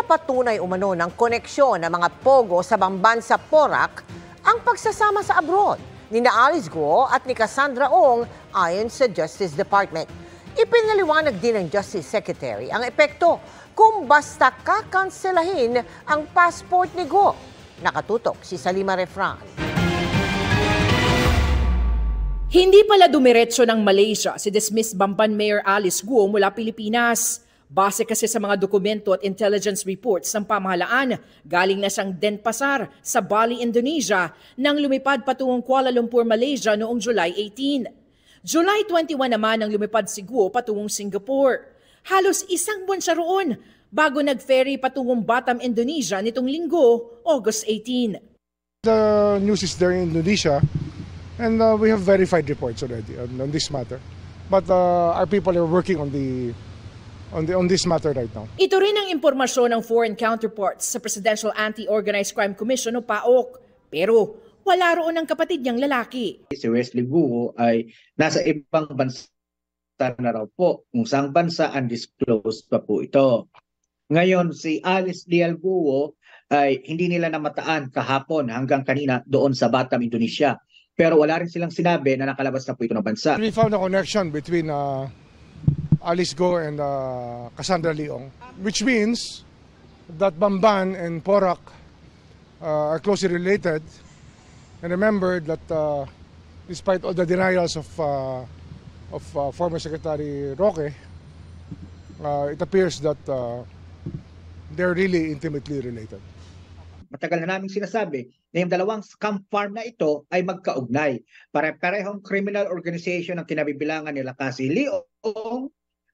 nagpapatunay umano ng koneksyon ng mga Pogo sa Bambansa Porak ang pagsasama sa abroad ni na Alice Guo at ni Cassandra Ong ayon sa Justice Department. Ipinaliwanag din ng Justice Secretary ang epekto kung basta kakanselahin ang passport ni Guo. Nakatutok si Salima Refran. Hindi pala dumiretso ng Malaysia si dismissed Bamban Mayor Alice Guo mula Pilipinas. Base kasi sa mga dokumento at intelligence reports ng pamahalaan, galing na siyang Denpasar sa Bali, Indonesia nang lumipad patungong Kuala Lumpur, Malaysia noong July 18. July 21 naman nang lumipad si Guo patungong Singapore. Halos isang buwan siya roon bago nag-ferry patungong Batam, Indonesia nitong linggo, August 18. The news is there in Indonesia and uh, we have verified reports already on, on this matter. But uh, our people are working on the on, the, on this matter right now. Ito rin ang impormasyon ng foreign counterparts sa Presidential Anti-Organized Crime Commission o PAOK. Pero wala roon ang kapatid niyang lalaki. Si Wesley Guo ay nasa ibang bansa na raw po. Kung saang bansa, undisclosed pa po ito. Ngayon, si Alice Leal Guo ay hindi nila namataan kahapon hanggang kanina doon sa Batam, Indonesia. Pero wala rin silang sinabi na nakalabas na po ito ng bansa. We found a connection between uh, Alice Go and uh, Cassandra Leong, which means that Bamban and Porak uh, are closely related. And remember that uh, despite all the denials of, uh, of uh, former Secretary Roque, uh, it appears that uh, they're really intimately related. Matagal na naming sinasabi na yung dalawang scam farm na ito ay magkaugnay. pare parehong criminal organization ang kinabibilangan nila kasi Leong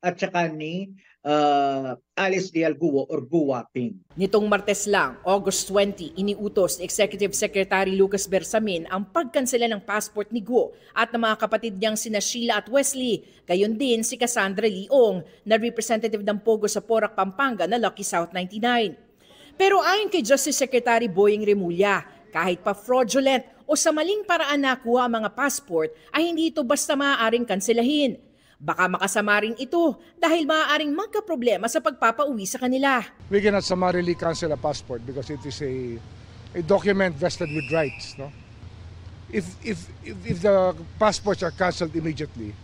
at saka ni uh, Alice de Alguo or Guwaping. Nitong Martes lang, August 20, iniutos ni Executive Secretary Lucas Bersamin ang pagkansela ng passport ni Guo at ng mga kapatid niyang sina Sheila at Wesley, gayon din si Cassandra Leong na representative ng Pogo sa Porac, Pampanga na Lucky South 99. Pero ayon kay Justice Secretary Boying Remulla, kahit pa fraudulent o sa maling paraan nakuha ang mga passport ay hindi ito basta maaaring kanselahin Baka makasama rin ito dahil maaaring magkaproblema sa pagpapauwi sa kanila. We cannot summarily cancel a passport because it is a, a document vested with rights. No? If, if, if, if the passports are cancelled immediately,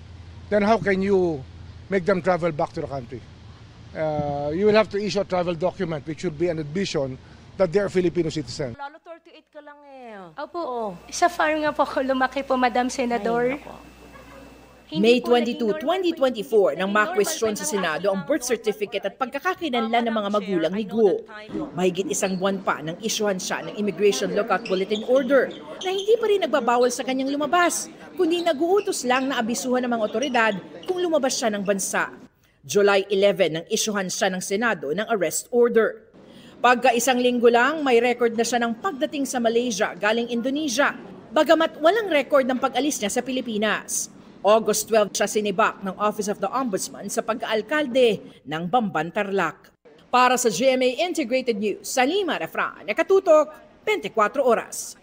then how can you make them travel back to the country? Uh, you will have to issue a travel document which should be an admission that they are Filipino citizens. Lalo 38 ka lang eh. Opo, oh. sa farm nga po ako lumaki po, Madam Senador. Ay, may 22, 2024 nang makwestiyon sa Senado ang birth certificate at pagkakakilanlan ng mga magulang ni Guo. Mahigit isang buwan pa nang isyuhan siya ng Immigration Lookout Bulletin Order na hindi pa rin nagbabawal sa kanyang lumabas, kundi naguutos lang na abisuhan ng mga otoridad kung lumabas siya ng bansa. July 11 nang isyuhan siya ng Senado ng arrest order. Pagka isang linggo lang, may record na siya ng pagdating sa Malaysia galing Indonesia, bagamat walang record ng pag-alis niya sa Pilipinas. August 12 siya sinibak ng Office of the Ombudsman sa pagkaalkalde ng Bamban Tarlac. Para sa GMA Integrated News, Salima Refra, nakatutok 24 oras.